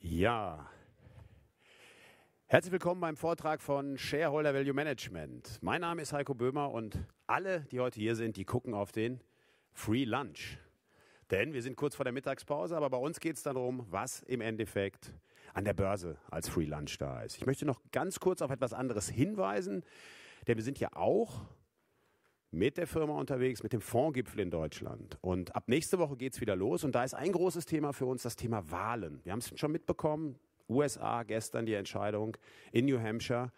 Ja. Herzlich willkommen beim Vortrag von Shareholder Value Management. Mein Name ist Heiko Böhmer und alle, die heute hier sind, die gucken auf den Free Lunch. Denn wir sind kurz vor der Mittagspause, aber bei uns geht es darum, was im Endeffekt an der Börse als Free Lunch da ist. Ich möchte noch ganz kurz auf etwas anderes hinweisen, denn wir sind ja auch mit der Firma unterwegs, mit dem Fondsgipfel in Deutschland. Und ab nächste Woche geht es wieder los. Und da ist ein großes Thema für uns das Thema Wahlen. Wir haben es schon mitbekommen. USA gestern die Entscheidung in New Hampshire.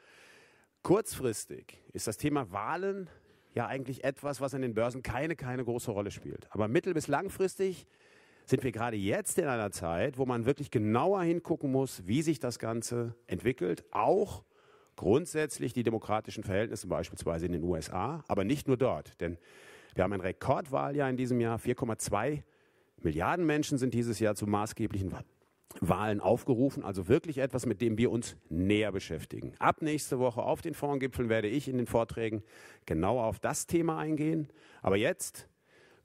Kurzfristig ist das Thema Wahlen ja eigentlich etwas, was an den Börsen keine, keine große Rolle spielt. Aber mittel- bis langfristig sind wir gerade jetzt in einer Zeit, wo man wirklich genauer hingucken muss, wie sich das Ganze entwickelt, auch grundsätzlich die demokratischen Verhältnisse beispielsweise in den USA, aber nicht nur dort. Denn wir haben ein Rekordwahljahr in diesem Jahr. 4,2 Milliarden Menschen sind dieses Jahr zu maßgeblichen Wahlen aufgerufen. Also wirklich etwas, mit dem wir uns näher beschäftigen. Ab nächste Woche auf den Vorgipfeln werde ich in den Vorträgen genauer auf das Thema eingehen. Aber jetzt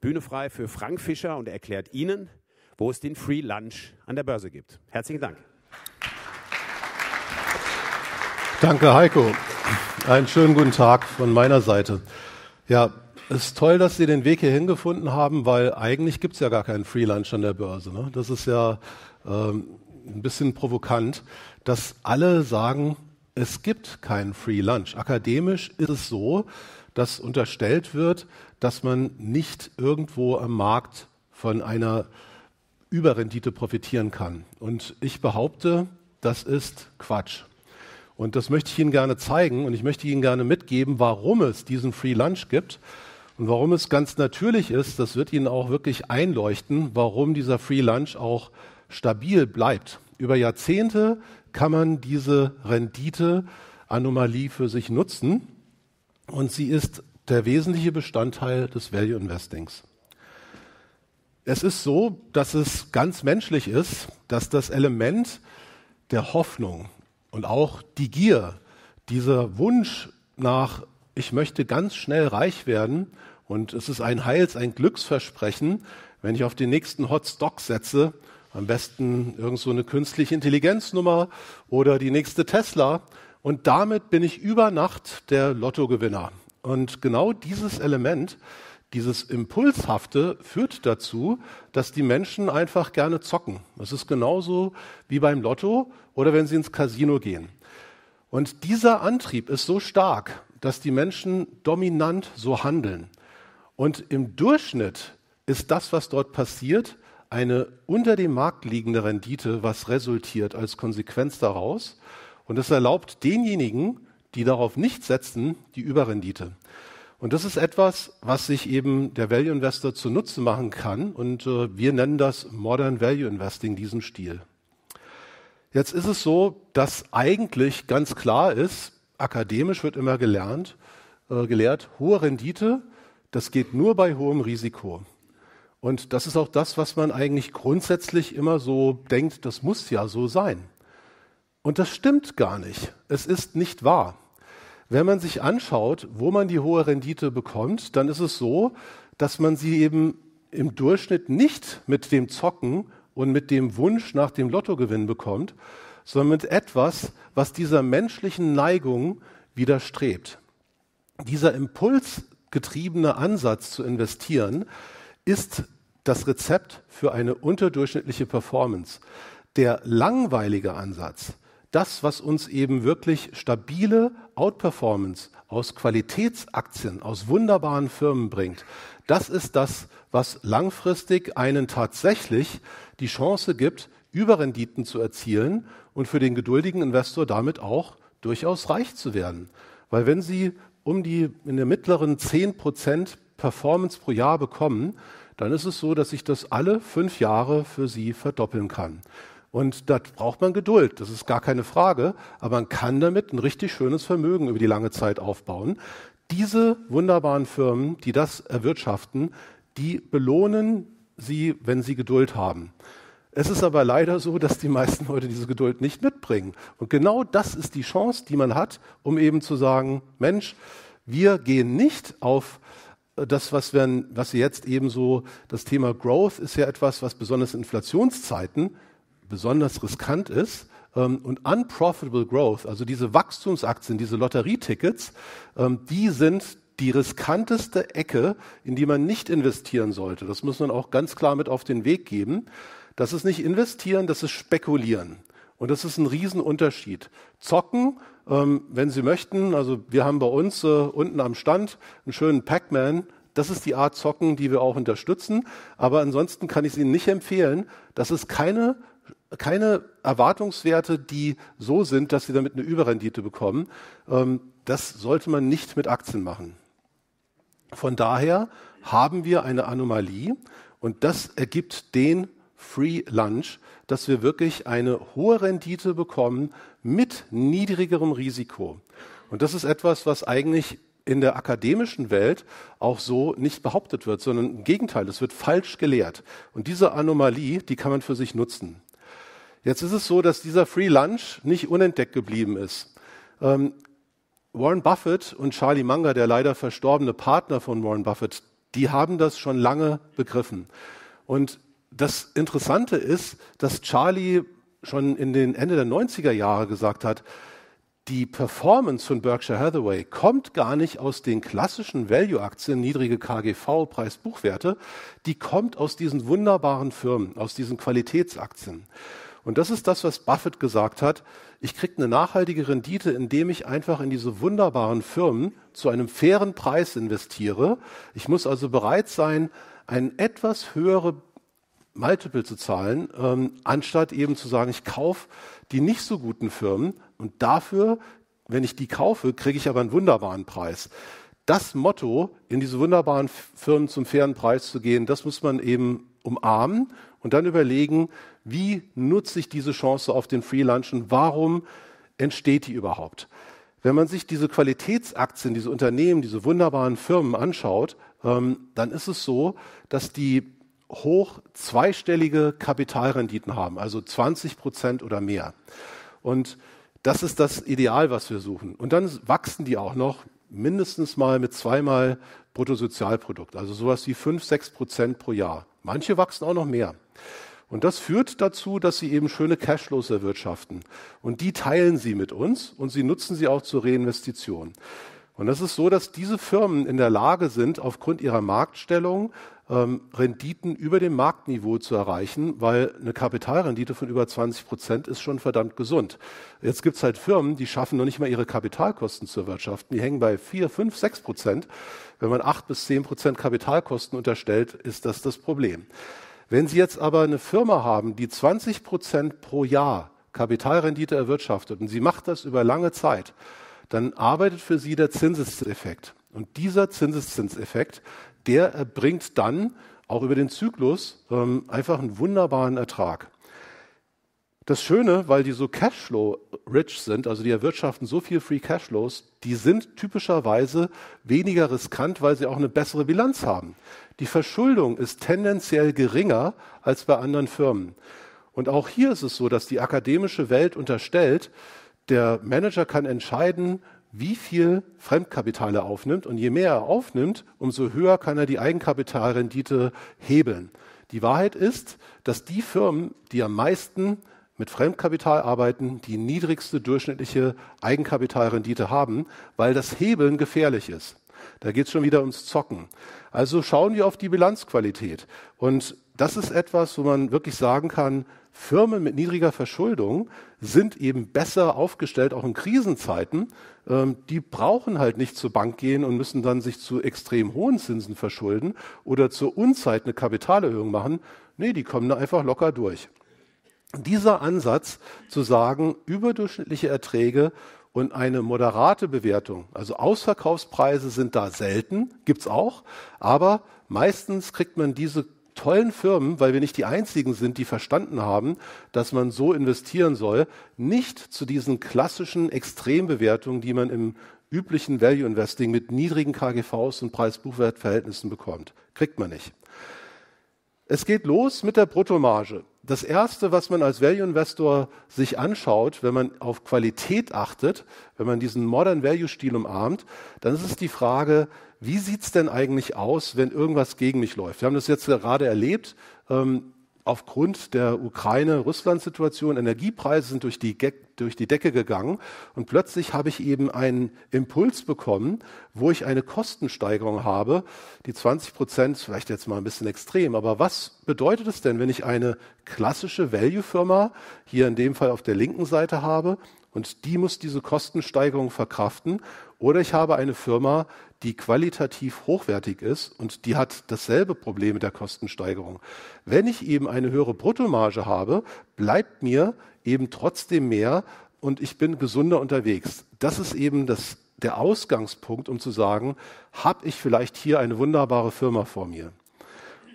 Bühne frei für Frank Fischer und er erklärt Ihnen, wo es den Free Lunch an der Börse gibt. Herzlichen Dank. Danke, Heiko. Einen schönen guten Tag von meiner Seite. Ja, es ist toll, dass Sie den Weg hierhin gefunden haben, weil eigentlich gibt es ja gar keinen Freelancer an der Börse. Ne? Das ist ja ähm, ein bisschen provokant, dass alle sagen, es gibt keinen Free Lunch. Akademisch ist es so, dass unterstellt wird, dass man nicht irgendwo am Markt von einer Überrendite profitieren kann. Und ich behaupte, das ist Quatsch. Und das möchte ich Ihnen gerne zeigen und ich möchte Ihnen gerne mitgeben, warum es diesen Free Lunch gibt und warum es ganz natürlich ist, das wird Ihnen auch wirklich einleuchten, warum dieser Free Lunch auch stabil bleibt. Über Jahrzehnte kann man diese Rendite-Anomalie für sich nutzen und sie ist der wesentliche Bestandteil des Value Investings. Es ist so, dass es ganz menschlich ist, dass das Element der Hoffnung und auch die Gier, dieser Wunsch nach, ich möchte ganz schnell reich werden und es ist ein Heils-, ein Glücksversprechen, wenn ich auf den nächsten Hot Stock setze, am besten irgend so eine künstliche Intelligenznummer oder die nächste Tesla. Und damit bin ich über Nacht der Lottogewinner. Und genau dieses Element dieses Impulshafte führt dazu, dass die Menschen einfach gerne zocken. Das ist genauso wie beim Lotto oder wenn sie ins Casino gehen. Und dieser Antrieb ist so stark, dass die Menschen dominant so handeln. Und im Durchschnitt ist das, was dort passiert, eine unter dem Markt liegende Rendite, was resultiert als Konsequenz daraus. Und es erlaubt denjenigen, die darauf nicht setzen, die Überrendite. Und das ist etwas, was sich eben der Value Investor zunutze machen kann. Und äh, wir nennen das Modern Value Investing, diesen Stil. Jetzt ist es so, dass eigentlich ganz klar ist, akademisch wird immer gelernt, äh, gelehrt, hohe Rendite, das geht nur bei hohem Risiko. Und das ist auch das, was man eigentlich grundsätzlich immer so denkt, das muss ja so sein. Und das stimmt gar nicht. Es ist nicht wahr. Wenn man sich anschaut, wo man die hohe Rendite bekommt, dann ist es so, dass man sie eben im Durchschnitt nicht mit dem Zocken und mit dem Wunsch nach dem Lottogewinn bekommt, sondern mit etwas, was dieser menschlichen Neigung widerstrebt. Dieser impulsgetriebene Ansatz zu investieren ist das Rezept für eine unterdurchschnittliche Performance. Der langweilige Ansatz, das, was uns eben wirklich stabile Outperformance aus Qualitätsaktien, aus wunderbaren Firmen bringt, das ist das, was langfristig einen tatsächlich die Chance gibt, Überrenditen zu erzielen und für den geduldigen Investor damit auch durchaus reich zu werden. Weil wenn Sie um die in der mittleren 10% Performance pro Jahr bekommen, dann ist es so, dass sich das alle fünf Jahre für Sie verdoppeln kann. Und da braucht man Geduld, das ist gar keine Frage, aber man kann damit ein richtig schönes Vermögen über die lange Zeit aufbauen. Diese wunderbaren Firmen, die das erwirtschaften, die belohnen sie, wenn sie Geduld haben. Es ist aber leider so, dass die meisten Leute diese Geduld nicht mitbringen. Und genau das ist die Chance, die man hat, um eben zu sagen, Mensch, wir gehen nicht auf äh, das, was wir, was wir jetzt eben so, das Thema Growth ist ja etwas, was besonders in Inflationszeiten besonders riskant ist. Ähm, und unprofitable growth, also diese Wachstumsaktien, diese Lotterietickets, ähm, die sind die riskanteste Ecke, in die man nicht investieren sollte. Das muss man auch ganz klar mit auf den Weg geben. Das ist nicht investieren, das ist spekulieren. Und das ist ein Riesenunterschied. Zocken, ähm, wenn Sie möchten, also wir haben bei uns äh, unten am Stand einen schönen Pac-Man. Das ist die Art Zocken, die wir auch unterstützen. Aber ansonsten kann ich es Ihnen nicht empfehlen. Das ist keine keine Erwartungswerte, die so sind, dass sie damit eine Überrendite bekommen. Ähm, das sollte man nicht mit Aktien machen. Von daher haben wir eine Anomalie und das ergibt den Free Lunch, dass wir wirklich eine hohe Rendite bekommen mit niedrigerem Risiko. Und das ist etwas, was eigentlich in der akademischen Welt auch so nicht behauptet wird, sondern im Gegenteil, es wird falsch gelehrt. Und diese Anomalie, die kann man für sich nutzen. Jetzt ist es so, dass dieser Free Lunch nicht unentdeckt geblieben ist. Ähm, Warren Buffett und Charlie Munger, der leider verstorbene Partner von Warren Buffett, die haben das schon lange begriffen. Und das Interessante ist, dass Charlie schon in den Ende der 90er Jahre gesagt hat, die Performance von Berkshire Hathaway kommt gar nicht aus den klassischen Value-Aktien, niedrige KGV, Preis-Buchwerte, die kommt aus diesen wunderbaren Firmen, aus diesen Qualitätsaktien. Und das ist das, was Buffett gesagt hat. Ich kriege eine nachhaltige Rendite, indem ich einfach in diese wunderbaren Firmen zu einem fairen Preis investiere. Ich muss also bereit sein, ein etwas höhere Multiple zu zahlen, ähm, anstatt eben zu sagen, ich kaufe die nicht so guten Firmen und dafür, wenn ich die kaufe, kriege ich aber einen wunderbaren Preis. Das Motto, in diese wunderbaren Firmen zum fairen Preis zu gehen, das muss man eben umarmen und dann überlegen, wie nutze ich diese Chance auf den Free Lunch und warum entsteht die überhaupt? Wenn man sich diese Qualitätsaktien, diese Unternehmen, diese wunderbaren Firmen anschaut, ähm, dann ist es so, dass die hoch zweistellige Kapitalrenditen haben, also 20 Prozent oder mehr. Und das ist das Ideal, was wir suchen. Und dann wachsen die auch noch mindestens mal mit zweimal Bruttosozialprodukt, also sowas wie 5, 6 Prozent pro Jahr. Manche wachsen auch noch mehr. Und das führt dazu, dass sie eben schöne Cashflows erwirtschaften. Und die teilen sie mit uns und sie nutzen sie auch zur Reinvestition. Und das ist so, dass diese Firmen in der Lage sind, aufgrund ihrer Marktstellung ähm, Renditen über dem Marktniveau zu erreichen, weil eine Kapitalrendite von über 20 Prozent ist schon verdammt gesund. Jetzt gibt es halt Firmen, die schaffen noch nicht mal ihre Kapitalkosten zu erwirtschaften. Die hängen bei 4, 5, 6 Prozent. Wenn man 8 bis 10 Prozent Kapitalkosten unterstellt, ist das das Problem. Wenn Sie jetzt aber eine Firma haben, die 20 Prozent pro Jahr Kapitalrendite erwirtschaftet und sie macht das über lange Zeit, dann arbeitet für Sie der Zinseszinseffekt. Und dieser Zinseszinseffekt, der erbringt dann auch über den Zyklus ähm, einfach einen wunderbaren Ertrag. Das Schöne, weil die so Cashflow-rich sind, also die erwirtschaften so viel Free Cashflows, die sind typischerweise weniger riskant, weil sie auch eine bessere Bilanz haben. Die Verschuldung ist tendenziell geringer als bei anderen Firmen. Und auch hier ist es so, dass die akademische Welt unterstellt, der Manager kann entscheiden, wie viel Fremdkapital er aufnimmt. Und je mehr er aufnimmt, umso höher kann er die Eigenkapitalrendite hebeln. Die Wahrheit ist, dass die Firmen, die am meisten mit Fremdkapital arbeiten, die niedrigste durchschnittliche Eigenkapitalrendite haben, weil das Hebeln gefährlich ist. Da geht es schon wieder ums Zocken. Also schauen wir auf die Bilanzqualität. Und das ist etwas, wo man wirklich sagen kann, Firmen mit niedriger Verschuldung sind eben besser aufgestellt, auch in Krisenzeiten. Ähm, die brauchen halt nicht zur Bank gehen und müssen dann sich zu extrem hohen Zinsen verschulden oder zur Unzeit eine Kapitalerhöhung machen. Nee, die kommen da einfach locker durch. Dieser Ansatz zu sagen, überdurchschnittliche Erträge und eine moderate Bewertung, also Ausverkaufspreise sind da selten, gibt's auch, aber meistens kriegt man diese tollen Firmen, weil wir nicht die einzigen sind, die verstanden haben, dass man so investieren soll, nicht zu diesen klassischen Extrembewertungen, die man im üblichen Value Investing mit niedrigen KGVs und Preis-Buchwert-Verhältnissen bekommt. Kriegt man nicht. Es geht los mit der Bruttomarge das Erste, was man als Value Investor sich anschaut, wenn man auf Qualität achtet, wenn man diesen Modern Value-Stil umarmt, dann ist es die Frage, wie sieht's denn eigentlich aus, wenn irgendwas gegen mich läuft? Wir haben das jetzt gerade erlebt. Ähm, aufgrund der Ukraine-Russland-Situation, Energiepreise sind durch die, durch die Decke gegangen und plötzlich habe ich eben einen Impuls bekommen, wo ich eine Kostensteigerung habe, die 20 Prozent, vielleicht jetzt mal ein bisschen extrem, aber was bedeutet es denn, wenn ich eine klassische Value-Firma hier in dem Fall auf der linken Seite habe und die muss diese Kostensteigerung verkraften. Oder ich habe eine Firma, die qualitativ hochwertig ist und die hat dasselbe Problem mit der Kostensteigerung. Wenn ich eben eine höhere Bruttomarge habe, bleibt mir eben trotzdem mehr und ich bin gesunder unterwegs. Das ist eben das, der Ausgangspunkt, um zu sagen, habe ich vielleicht hier eine wunderbare Firma vor mir.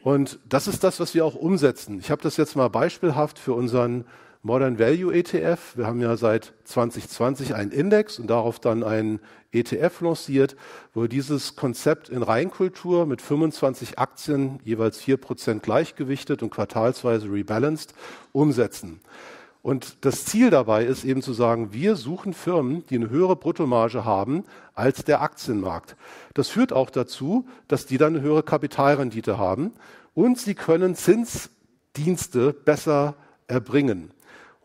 Und das ist das, was wir auch umsetzen. Ich habe das jetzt mal beispielhaft für unseren Modern Value ETF. Wir haben ja seit 2020 einen Index und darauf dann einen ETF lanciert, wo dieses Konzept in Reinkultur mit 25 Aktien jeweils 4% gleichgewichtet und quartalsweise rebalanced umsetzen. Und das Ziel dabei ist eben zu sagen, wir suchen Firmen, die eine höhere Bruttomarge haben als der Aktienmarkt. Das führt auch dazu, dass die dann eine höhere Kapitalrendite haben und sie können Zinsdienste besser erbringen.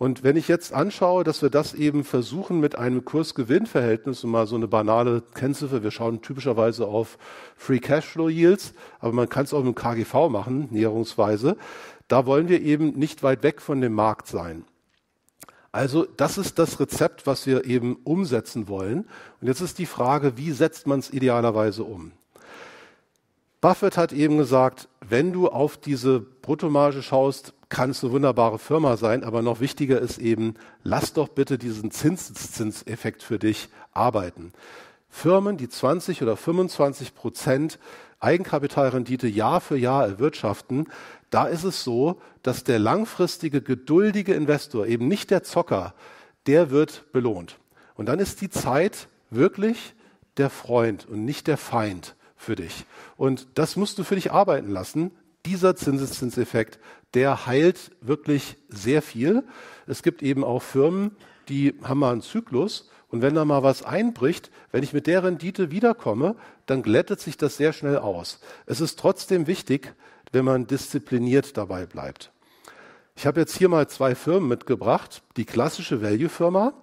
Und wenn ich jetzt anschaue, dass wir das eben versuchen mit einem Kurs-Gewinn-Verhältnis und mal so eine banale Kennziffer, wir schauen typischerweise auf Free Cashflow Yields, aber man kann es auch mit dem KGV machen, näherungsweise. Da wollen wir eben nicht weit weg von dem Markt sein. Also das ist das Rezept, was wir eben umsetzen wollen. Und jetzt ist die Frage, wie setzt man es idealerweise um? Buffett hat eben gesagt, wenn du auf diese Bruttomarge schaust, kann es eine wunderbare Firma sein, aber noch wichtiger ist eben, lass doch bitte diesen Zinseszinseffekt für dich arbeiten. Firmen, die 20 oder 25 Prozent Eigenkapitalrendite Jahr für Jahr erwirtschaften, da ist es so, dass der langfristige, geduldige Investor, eben nicht der Zocker, der wird belohnt. Und dann ist die Zeit wirklich der Freund und nicht der Feind für dich. Und das musst du für dich arbeiten lassen, dieser Zinseszinseffekt der heilt wirklich sehr viel. Es gibt eben auch Firmen, die haben mal einen Zyklus und wenn da mal was einbricht, wenn ich mit der Rendite wiederkomme, dann glättet sich das sehr schnell aus. Es ist trotzdem wichtig, wenn man diszipliniert dabei bleibt. Ich habe jetzt hier mal zwei Firmen mitgebracht. Die klassische Value-Firma,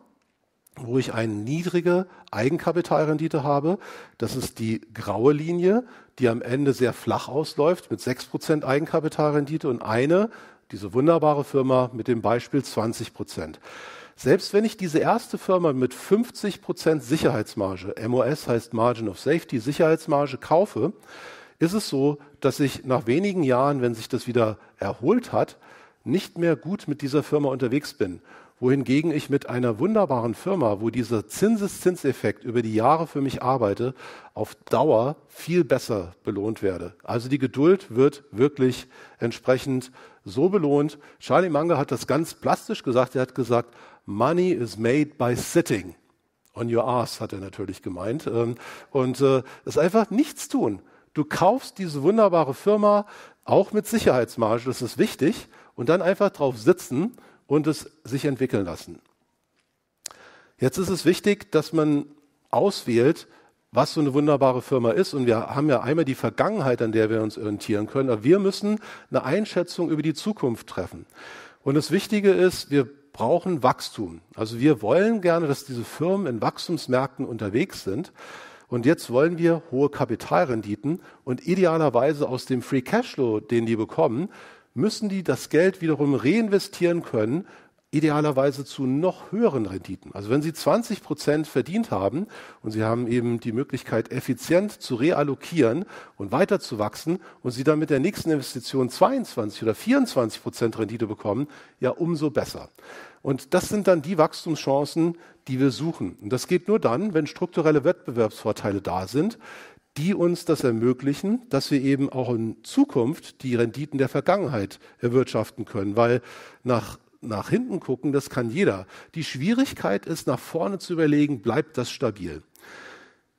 wo ich eine niedrige Eigenkapitalrendite habe. Das ist die graue Linie, die am Ende sehr flach ausläuft mit 6% Eigenkapitalrendite und eine, diese wunderbare Firma mit dem Beispiel 20%. Selbst wenn ich diese erste Firma mit 50% Sicherheitsmarge, MOS heißt Margin of Safety, Sicherheitsmarge kaufe, ist es so, dass ich nach wenigen Jahren, wenn sich das wieder erholt hat, nicht mehr gut mit dieser Firma unterwegs bin wohingegen ich mit einer wunderbaren Firma, wo dieser Zinseszinseffekt über die Jahre für mich arbeite, auf Dauer viel besser belohnt werde. Also die Geduld wird wirklich entsprechend so belohnt. Charlie Munger hat das ganz plastisch gesagt. Er hat gesagt, Money is made by sitting. On your ass hat er natürlich gemeint. Ähm, und das äh, einfach nichts tun. Du kaufst diese wunderbare Firma, auch mit Sicherheitsmarge, das ist wichtig, und dann einfach drauf sitzen und es sich entwickeln lassen. Jetzt ist es wichtig, dass man auswählt, was so eine wunderbare Firma ist. Und wir haben ja einmal die Vergangenheit, an der wir uns orientieren können. Aber wir müssen eine Einschätzung über die Zukunft treffen. Und das Wichtige ist, wir brauchen Wachstum. Also wir wollen gerne, dass diese Firmen in Wachstumsmärkten unterwegs sind. Und jetzt wollen wir hohe Kapitalrenditen und idealerweise aus dem Free Cashflow, den die bekommen, müssen die das Geld wiederum reinvestieren können, idealerweise zu noch höheren Renditen. Also wenn Sie 20 Prozent verdient haben und Sie haben eben die Möglichkeit, effizient zu reallokieren und weiterzuwachsen und Sie dann mit der nächsten Investition 22 oder 24 Prozent Rendite bekommen, ja umso besser. Und das sind dann die Wachstumschancen, die wir suchen. Und das geht nur dann, wenn strukturelle Wettbewerbsvorteile da sind, die uns das ermöglichen, dass wir eben auch in Zukunft die Renditen der Vergangenheit erwirtschaften können, weil nach nach hinten gucken, das kann jeder. Die Schwierigkeit ist, nach vorne zu überlegen, bleibt das stabil.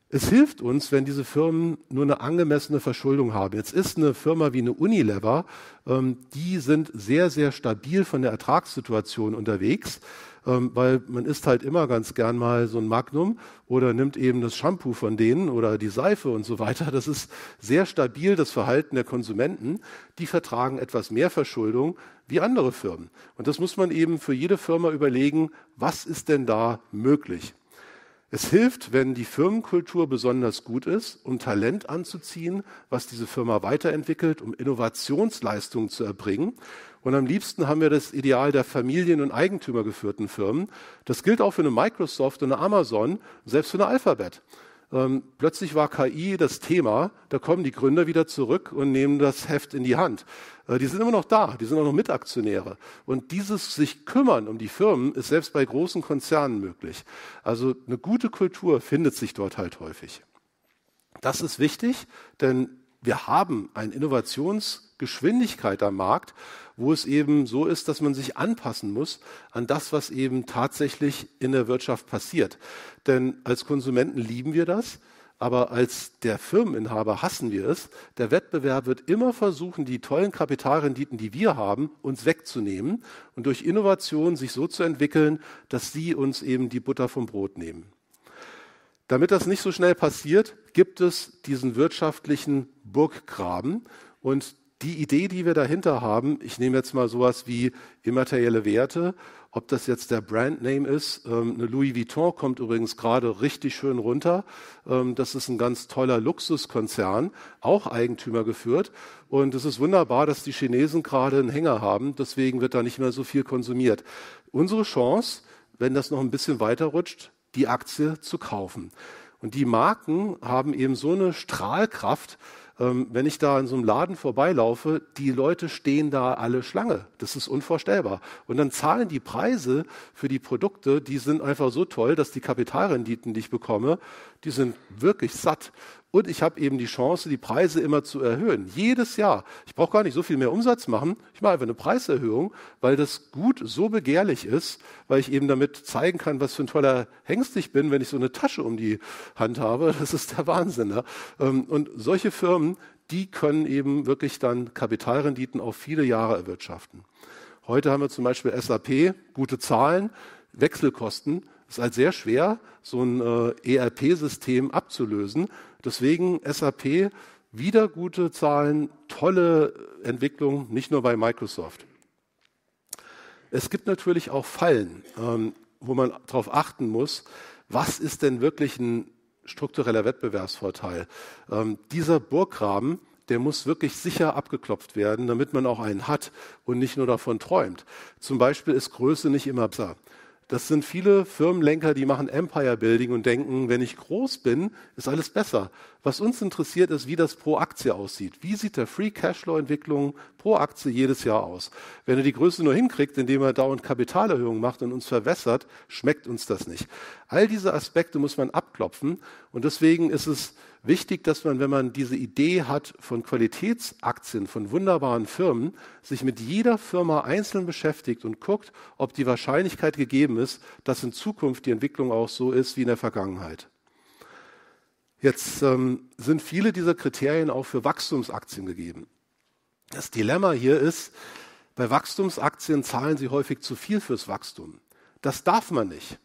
Es hilft uns, wenn diese Firmen nur eine angemessene Verschuldung haben. Jetzt ist eine Firma wie eine Unilever, ähm, die sind sehr, sehr stabil von der Ertragssituation unterwegs. Ähm, weil man isst halt immer ganz gern mal so ein Magnum oder nimmt eben das Shampoo von denen oder die Seife und so weiter. Das ist sehr stabil, das Verhalten der Konsumenten. Die vertragen etwas mehr Verschuldung wie andere Firmen. Und das muss man eben für jede Firma überlegen, was ist denn da möglich? Es hilft, wenn die Firmenkultur besonders gut ist, um Talent anzuziehen, was diese Firma weiterentwickelt, um Innovationsleistungen zu erbringen. Und am liebsten haben wir das Ideal der Familien- und Eigentümergeführten Firmen. Das gilt auch für eine Microsoft und eine Amazon, selbst für eine Alphabet. Ähm, plötzlich war KI das Thema. Da kommen die Gründer wieder zurück und nehmen das Heft in die Hand. Äh, die sind immer noch da. Die sind auch noch Mitaktionäre. Und dieses sich kümmern um die Firmen ist selbst bei großen Konzernen möglich. Also eine gute Kultur findet sich dort halt häufig. Das ist wichtig, denn wir haben ein Innovations- Geschwindigkeit am Markt, wo es eben so ist, dass man sich anpassen muss an das, was eben tatsächlich in der Wirtschaft passiert. Denn als Konsumenten lieben wir das, aber als der Firmeninhaber hassen wir es. Der Wettbewerb wird immer versuchen, die tollen Kapitalrenditen, die wir haben, uns wegzunehmen und durch Innovation sich so zu entwickeln, dass sie uns eben die Butter vom Brot nehmen. Damit das nicht so schnell passiert, gibt es diesen wirtschaftlichen Burggraben und die Idee, die wir dahinter haben, ich nehme jetzt mal sowas wie immaterielle Werte, ob das jetzt der Brandname ist. Ähm, eine Louis Vuitton kommt übrigens gerade richtig schön runter. Ähm, das ist ein ganz toller Luxuskonzern, auch Eigentümer geführt. Und es ist wunderbar, dass die Chinesen gerade einen Hänger haben. Deswegen wird da nicht mehr so viel konsumiert. Unsere Chance, wenn das noch ein bisschen weiter rutscht, die Aktie zu kaufen. Und die Marken haben eben so eine Strahlkraft, ähm, wenn ich da in so einem Laden vorbeilaufe, die Leute stehen da alle Schlange. Das ist unvorstellbar. Und dann zahlen die Preise für die Produkte, die sind einfach so toll, dass die Kapitalrenditen, die ich bekomme, die sind wirklich satt. Und ich habe eben die Chance, die Preise immer zu erhöhen. Jedes Jahr. Ich brauche gar nicht so viel mehr Umsatz machen. Ich mache einfach eine Preiserhöhung, weil das Gut so begehrlich ist, weil ich eben damit zeigen kann, was für ein toller Hengst ich bin, wenn ich so eine Tasche um die Hand habe. Das ist der Wahnsinn. Ne? Ähm, und solche Firmen, die können eben wirklich dann Kapitalrenditen auf viele Jahre erwirtschaften. Heute haben wir zum Beispiel SAP, gute Zahlen, Wechselkosten. Es ist halt sehr schwer, so ein äh, ERP-System abzulösen. Deswegen SAP wieder gute Zahlen, tolle Entwicklung, nicht nur bei Microsoft. Es gibt natürlich auch Fallen, ähm, wo man darauf achten muss, was ist denn wirklich ein struktureller Wettbewerbsvorteil? Ähm, dieser Burggraben, der muss wirklich sicher abgeklopft werden, damit man auch einen hat und nicht nur davon träumt. Zum Beispiel ist Größe nicht immer besser. Das sind viele Firmenlenker, die machen Empire Building und denken, wenn ich groß bin, ist alles besser. Was uns interessiert, ist, wie das pro Aktie aussieht. Wie sieht der Free Cashflow Entwicklung pro Aktie jedes Jahr aus? Wenn er die Größe nur hinkriegt, indem er dauernd Kapitalerhöhungen macht und uns verwässert, schmeckt uns das nicht. All diese Aspekte muss man abklopfen und deswegen ist es wichtig, dass man, wenn man diese Idee hat von Qualitätsaktien, von wunderbaren Firmen, sich mit jeder Firma einzeln beschäftigt und guckt, ob die Wahrscheinlichkeit gegeben ist, dass in Zukunft die Entwicklung auch so ist wie in der Vergangenheit. Jetzt ähm, sind viele dieser Kriterien auch für Wachstumsaktien gegeben. Das Dilemma hier ist, bei Wachstumsaktien zahlen sie häufig zu viel fürs Wachstum. Das darf man nicht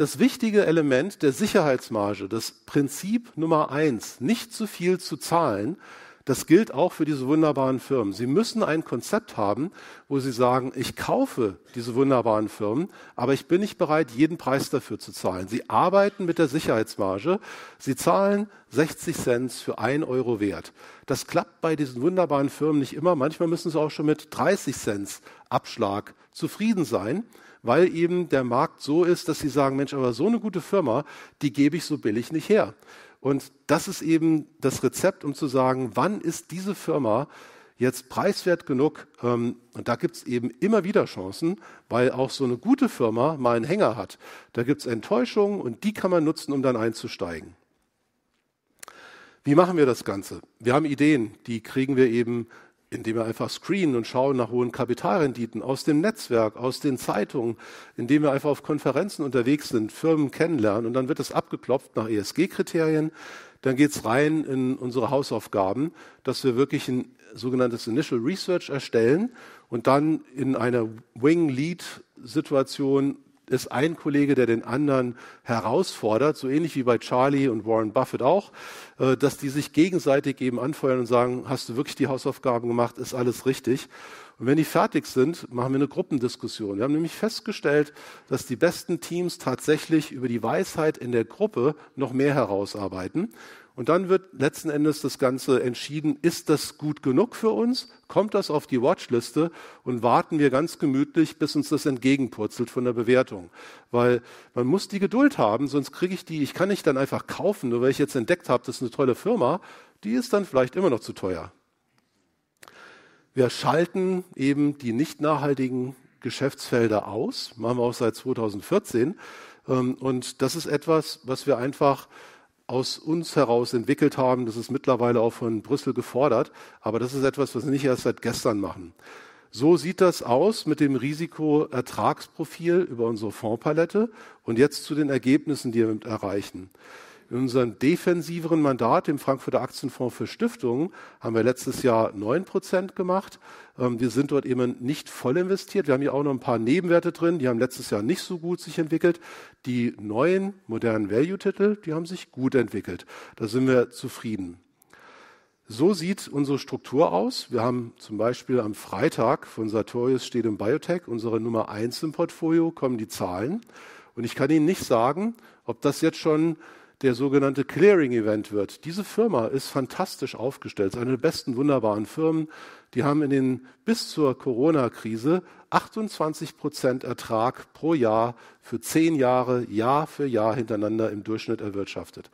das wichtige Element der Sicherheitsmarge, das Prinzip Nummer eins, nicht zu viel zu zahlen, das gilt auch für diese wunderbaren Firmen. Sie müssen ein Konzept haben, wo Sie sagen, ich kaufe diese wunderbaren Firmen, aber ich bin nicht bereit, jeden Preis dafür zu zahlen. Sie arbeiten mit der Sicherheitsmarge. Sie zahlen 60 Cent für ein Euro Wert. Das klappt bei diesen wunderbaren Firmen nicht immer. Manchmal müssen Sie auch schon mit 30 Cent Abschlag zufrieden sein weil eben der Markt so ist, dass sie sagen, Mensch, aber so eine gute Firma, die gebe ich so billig nicht her. Und das ist eben das Rezept, um zu sagen, wann ist diese Firma jetzt preiswert genug? Ähm, und da gibt es eben immer wieder Chancen, weil auch so eine gute Firma mal einen Hänger hat. Da gibt es Enttäuschungen und die kann man nutzen, um dann einzusteigen. Wie machen wir das Ganze? Wir haben Ideen, die kriegen wir eben indem wir einfach screenen und schauen nach hohen Kapitalrenditen aus dem Netzwerk, aus den Zeitungen, indem wir einfach auf Konferenzen unterwegs sind, Firmen kennenlernen und dann wird es abgeklopft nach ESG-Kriterien. Dann geht es rein in unsere Hausaufgaben, dass wir wirklich ein sogenanntes Initial Research erstellen und dann in einer Wing-Lead-Situation ist ein Kollege, der den anderen herausfordert, so ähnlich wie bei Charlie und Warren Buffett auch, äh, dass die sich gegenseitig eben anfeuern und sagen, hast du wirklich die Hausaufgaben gemacht, ist alles richtig. Und wenn die fertig sind, machen wir eine Gruppendiskussion. Wir haben nämlich festgestellt, dass die besten Teams tatsächlich über die Weisheit in der Gruppe noch mehr herausarbeiten. Und dann wird letzten Endes das Ganze entschieden, ist das gut genug für uns? Kommt das auf die Watchliste? Und warten wir ganz gemütlich, bis uns das entgegenpurzelt von der Bewertung. Weil man muss die Geduld haben, sonst kriege ich die, ich kann nicht dann einfach kaufen, nur weil ich jetzt entdeckt habe, das ist eine tolle Firma, die ist dann vielleicht immer noch zu teuer. Wir schalten eben die nicht nachhaltigen Geschäftsfelder aus, machen wir auch seit 2014. Ähm, und das ist etwas, was wir einfach aus uns heraus entwickelt haben. Das ist mittlerweile auch von Brüssel gefordert. Aber das ist etwas, was wir nicht erst seit gestern machen. So sieht das aus mit dem Risikoertragsprofil über unsere Fondspalette und jetzt zu den Ergebnissen, die wir erreichen. In unserem defensiveren Mandat, dem Frankfurter Aktienfonds für Stiftungen, haben wir letztes Jahr 9% gemacht. Ähm, wir sind dort eben nicht voll investiert. Wir haben hier auch noch ein paar Nebenwerte drin, die haben letztes Jahr nicht so gut sich entwickelt. Die neuen modernen Value-Titel, die haben sich gut entwickelt. Da sind wir zufrieden. So sieht unsere Struktur aus. Wir haben zum Beispiel am Freitag von Sartorius steht im Biotech unsere Nummer 1 im Portfolio, kommen die Zahlen. Und ich kann Ihnen nicht sagen, ob das jetzt schon der sogenannte Clearing Event wird. Diese Firma ist fantastisch aufgestellt, eine der besten, wunderbaren Firmen. Die haben in den, bis zur Corona-Krise 28 Prozent Ertrag pro Jahr für zehn Jahre, Jahr für Jahr hintereinander im Durchschnitt erwirtschaftet.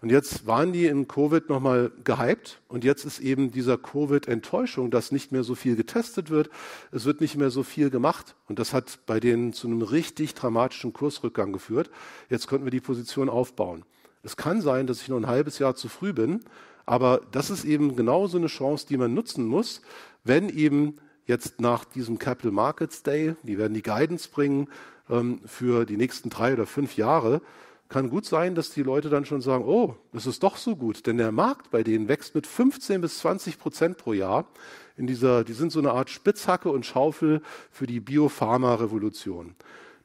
Und jetzt waren die im Covid nochmal gehypt und jetzt ist eben dieser Covid-Enttäuschung, dass nicht mehr so viel getestet wird, es wird nicht mehr so viel gemacht und das hat bei denen zu einem richtig dramatischen Kursrückgang geführt. Jetzt konnten wir die Position aufbauen. Es kann sein, dass ich nur ein halbes Jahr zu früh bin, aber das ist eben genau so eine Chance, die man nutzen muss, wenn eben jetzt nach diesem Capital Markets Day, die werden die Guidance bringen ähm, für die nächsten drei oder fünf Jahre, kann gut sein, dass die Leute dann schon sagen, oh, das ist doch so gut, denn der Markt bei denen wächst mit 15 bis 20 Prozent pro Jahr. In dieser, die sind so eine Art Spitzhacke und Schaufel für die Biopharma-Revolution.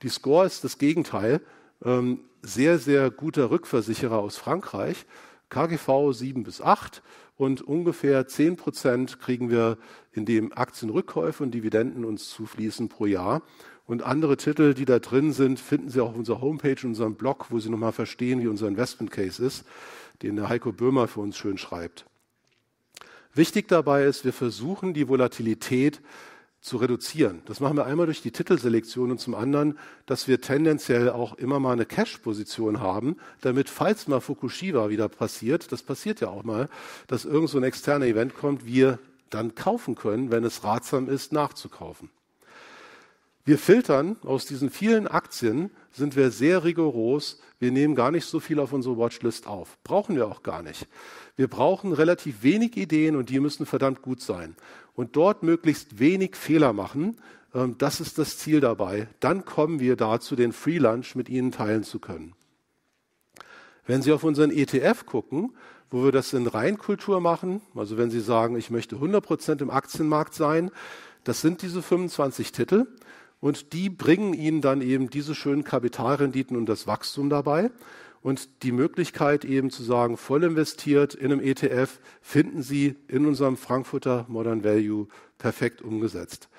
Die Score ist das Gegenteil. Ähm, sehr, sehr guter Rückversicherer aus Frankreich, KGV 7 bis 8 und ungefähr 10 Prozent kriegen wir, indem Aktienrückkäufe und Dividenden uns zufließen pro Jahr. Und andere Titel, die da drin sind, finden Sie auch auf unserer Homepage, unserem Blog, wo Sie nochmal verstehen, wie unser Investment Case ist, den der Heiko Böhmer für uns schön schreibt. Wichtig dabei ist, wir versuchen die Volatilität zu reduzieren. Das machen wir einmal durch die Titelselektion und zum anderen, dass wir tendenziell auch immer mal eine Cash-Position haben, damit, falls mal Fukushima wieder passiert, das passiert ja auch mal, dass irgend so ein externer Event kommt, wir dann kaufen können, wenn es ratsam ist, nachzukaufen. Wir filtern aus diesen vielen Aktien, sind wir sehr rigoros. Wir nehmen gar nicht so viel auf unsere Watchlist auf. Brauchen wir auch gar nicht. Wir brauchen relativ wenig Ideen und die müssen verdammt gut sein. Und dort möglichst wenig Fehler machen, ähm, das ist das Ziel dabei. Dann kommen wir dazu, den Free Lunch mit Ihnen teilen zu können. Wenn Sie auf unseren ETF gucken, wo wir das in Reinkultur machen, also wenn Sie sagen, ich möchte 100 Prozent im Aktienmarkt sein, das sind diese 25 Titel. Und die bringen ihnen dann eben diese schönen Kapitalrenditen und das Wachstum dabei. Und die Möglichkeit eben zu sagen, voll investiert in einem ETF, finden Sie in unserem Frankfurter Modern Value perfekt umgesetzt.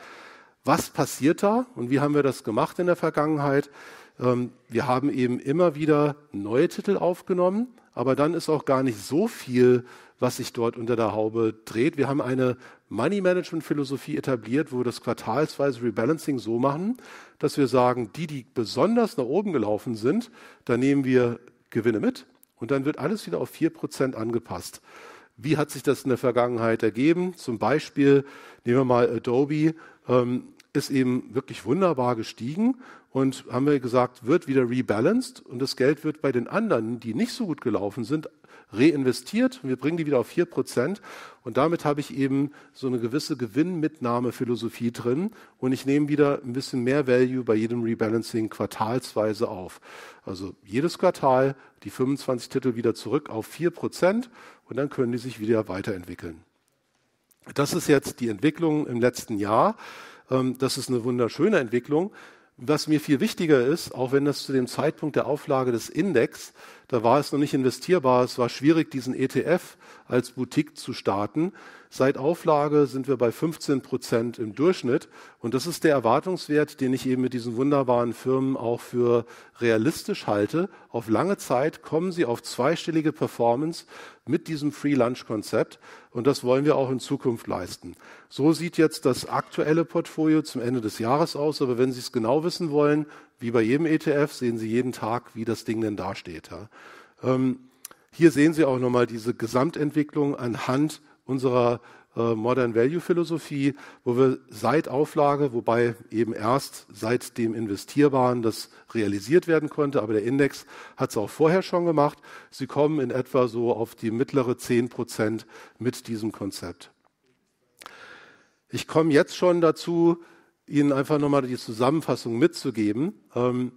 Was passiert da und wie haben wir das gemacht in der Vergangenheit? Ähm, wir haben eben immer wieder neue Titel aufgenommen, aber dann ist auch gar nicht so viel was sich dort unter der Haube dreht. Wir haben eine Money Management Philosophie etabliert, wo wir das quartalsweise Rebalancing so machen, dass wir sagen, die, die besonders nach oben gelaufen sind, da nehmen wir Gewinne mit und dann wird alles wieder auf vier Prozent angepasst. Wie hat sich das in der Vergangenheit ergeben? Zum Beispiel nehmen wir mal Adobe, ähm, ist eben wirklich wunderbar gestiegen und haben wir gesagt, wird wieder rebalanced und das Geld wird bei den anderen, die nicht so gut gelaufen sind, reinvestiert wir bringen die wieder auf 4%. Und damit habe ich eben so eine gewisse Gewinnmitnahmephilosophie drin und ich nehme wieder ein bisschen mehr Value bei jedem Rebalancing quartalsweise auf. Also jedes Quartal die 25 Titel wieder zurück auf 4% und dann können die sich wieder weiterentwickeln. Das ist jetzt die Entwicklung im letzten Jahr. Ähm, das ist eine wunderschöne Entwicklung. Was mir viel wichtiger ist, auch wenn das zu dem Zeitpunkt der Auflage des Index da war es noch nicht investierbar. Es war schwierig, diesen ETF als Boutique zu starten. Seit Auflage sind wir bei 15 Prozent im Durchschnitt. Und das ist der Erwartungswert, den ich eben mit diesen wunderbaren Firmen auch für realistisch halte. Auf lange Zeit kommen sie auf zweistellige Performance mit diesem Free Lunch Konzept. Und das wollen wir auch in Zukunft leisten. So sieht jetzt das aktuelle Portfolio zum Ende des Jahres aus. Aber wenn Sie es genau wissen wollen, wie bei jedem ETF sehen Sie jeden Tag, wie das Ding denn dasteht. Ja. Ähm, hier sehen Sie auch nochmal diese Gesamtentwicklung anhand unserer äh, Modern Value Philosophie, wo wir seit Auflage, wobei eben erst seit dem Investierbaren das realisiert werden konnte, aber der Index hat es auch vorher schon gemacht. Sie kommen in etwa so auf die mittlere 10 Prozent mit diesem Konzept. Ich komme jetzt schon dazu, Ihnen einfach nochmal die Zusammenfassung mitzugeben. Ähm,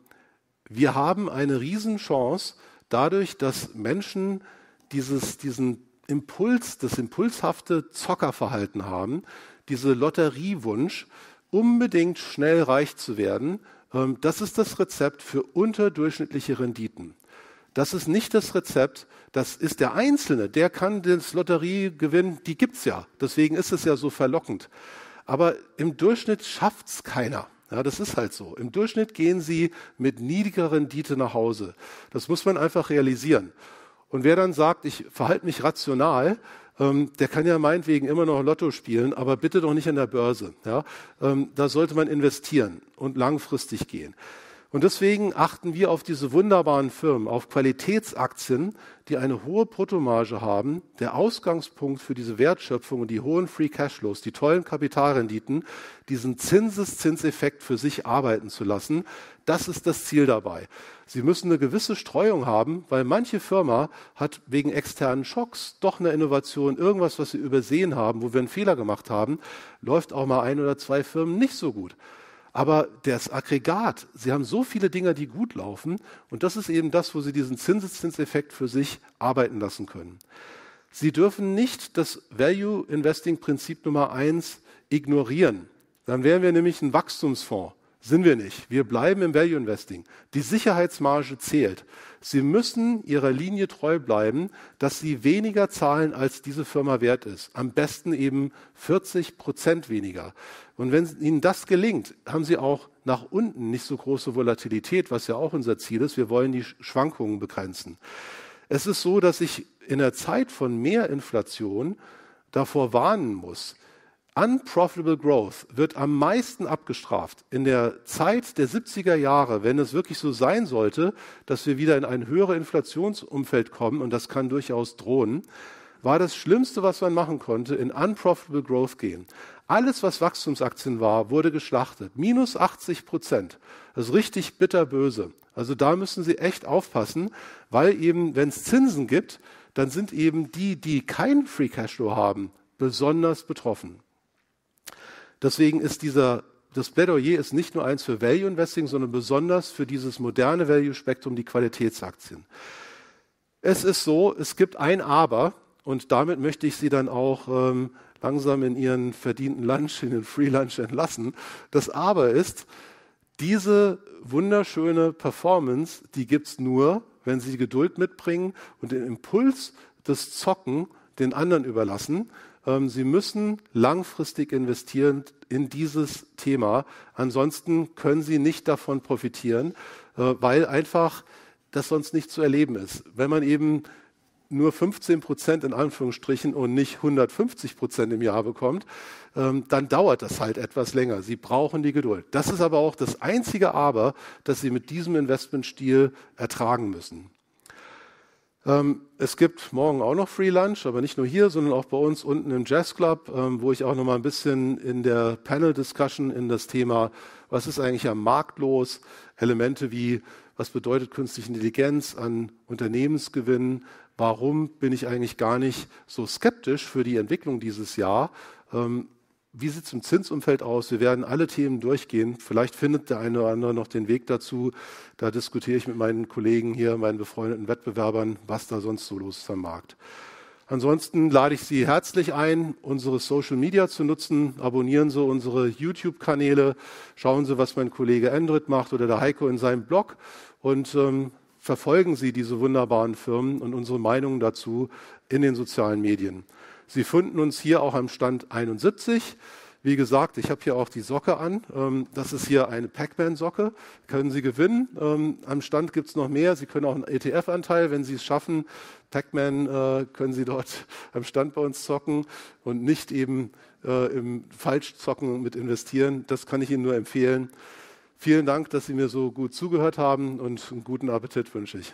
wir haben eine Riesenchance dadurch, dass Menschen dieses, diesen Impuls, das impulshafte Zockerverhalten haben, diese Lotteriewunsch, unbedingt schnell reich zu werden. Ähm, das ist das Rezept für unterdurchschnittliche Renditen. Das ist nicht das Rezept, das ist der Einzelne, der kann das Lotterie gewinnen, die gibt's ja. Deswegen ist es ja so verlockend. Aber im Durchschnitt schafft's keiner. Ja, das ist halt so. Im Durchschnitt gehen sie mit niedriger Rendite nach Hause. Das muss man einfach realisieren. Und wer dann sagt, ich verhalte mich rational, ähm, der kann ja meinetwegen immer noch Lotto spielen, aber bitte doch nicht an der Börse. Ja? Ähm, da sollte man investieren und langfristig gehen. Und deswegen achten wir auf diese wunderbaren Firmen, auf Qualitätsaktien, die eine hohe Bruttomarge haben. Der Ausgangspunkt für diese Wertschöpfung und die hohen Free Cashflows, die tollen Kapitalrenditen, diesen Zinseszinseffekt für sich arbeiten zu lassen, das ist das Ziel dabei. Sie müssen eine gewisse Streuung haben, weil manche Firma hat wegen externen Schocks doch eine Innovation, irgendwas, was sie übersehen haben, wo wir einen Fehler gemacht haben, läuft auch mal ein oder zwei Firmen nicht so gut. Aber das Aggregat, Sie haben so viele Dinge, die gut laufen. Und das ist eben das, wo Sie diesen Zinseszinseffekt für sich arbeiten lassen können. Sie dürfen nicht das Value Investing Prinzip Nummer eins ignorieren. Dann wären wir nämlich ein Wachstumsfonds. Sind wir nicht. Wir bleiben im Value Investing. Die Sicherheitsmarge zählt. Sie müssen ihrer Linie treu bleiben, dass sie weniger zahlen, als diese Firma wert ist. Am besten eben 40 Prozent weniger. Und wenn Ihnen das gelingt, haben Sie auch nach unten nicht so große Volatilität, was ja auch unser Ziel ist. Wir wollen die Schwankungen begrenzen. Es ist so, dass ich in der Zeit von mehr Inflation davor warnen muss. Unprofitable Growth wird am meisten abgestraft in der Zeit der 70er Jahre, wenn es wirklich so sein sollte, dass wir wieder in ein höheres Inflationsumfeld kommen, und das kann durchaus drohen, war das Schlimmste, was man machen konnte, in Unprofitable Growth gehen. Alles, was Wachstumsaktien war, wurde geschlachtet. Minus 80 Prozent. Das ist richtig bitterböse. Also da müssen Sie echt aufpassen, weil eben, wenn es Zinsen gibt, dann sind eben die, die keinen Free Cashflow haben, besonders betroffen. Deswegen ist dieser, das Plädoyer ist nicht nur eins für Value Investing, sondern besonders für dieses moderne Value Spektrum, die Qualitätsaktien. Es ist so, es gibt ein Aber und damit möchte ich Sie dann auch ähm, langsam in Ihren verdienten Lunch, in den Free Lunch entlassen. Das Aber ist, diese wunderschöne Performance, die gibt es nur, wenn Sie Geduld mitbringen und den Impuls des Zocken den anderen überlassen. Ähm, Sie müssen langfristig investieren in dieses Thema. Ansonsten können Sie nicht davon profitieren, äh, weil einfach das sonst nicht zu erleben ist. Wenn man eben nur 15 Prozent in Anführungsstrichen und nicht 150 Prozent im Jahr bekommt, ähm, dann dauert das halt etwas länger. Sie brauchen die Geduld. Das ist aber auch das einzige Aber, das Sie mit diesem Investmentstil ertragen müssen. Ähm, es gibt morgen auch noch Free Lunch, aber nicht nur hier, sondern auch bei uns unten im Jazz Club, ähm, wo ich auch noch mal ein bisschen in der Panel Discussion in das Thema, was ist eigentlich am Markt los, Elemente wie, was bedeutet künstliche Intelligenz an Unternehmensgewinn, warum bin ich eigentlich gar nicht so skeptisch für die Entwicklung dieses Jahr, ähm, wie sieht es im Zinsumfeld aus? Wir werden alle Themen durchgehen. Vielleicht findet der eine oder andere noch den Weg dazu. Da diskutiere ich mit meinen Kollegen hier, meinen befreundeten Wettbewerbern, was da sonst so los ist am Markt. Ansonsten lade ich Sie herzlich ein, unsere Social Media zu nutzen. Abonnieren Sie unsere YouTube-Kanäle, schauen Sie, was mein Kollege Endrit macht oder der Heiko in seinem Blog und ähm, verfolgen Sie diese wunderbaren Firmen und unsere Meinungen dazu in den sozialen Medien. Sie finden uns hier auch am Stand 71. Wie gesagt, ich habe hier auch die Socke an. Ähm, das ist hier eine Pac-Man-Socke. Können Sie gewinnen. Ähm, am Stand gibt es noch mehr. Sie können auch einen ETF-Anteil, wenn Sie es schaffen. Pac-Man äh, können Sie dort am Stand bei uns zocken und nicht eben äh, im Falschzocken mit investieren. Das kann ich Ihnen nur empfehlen. Vielen Dank, dass Sie mir so gut zugehört haben und einen guten Appetit wünsche ich.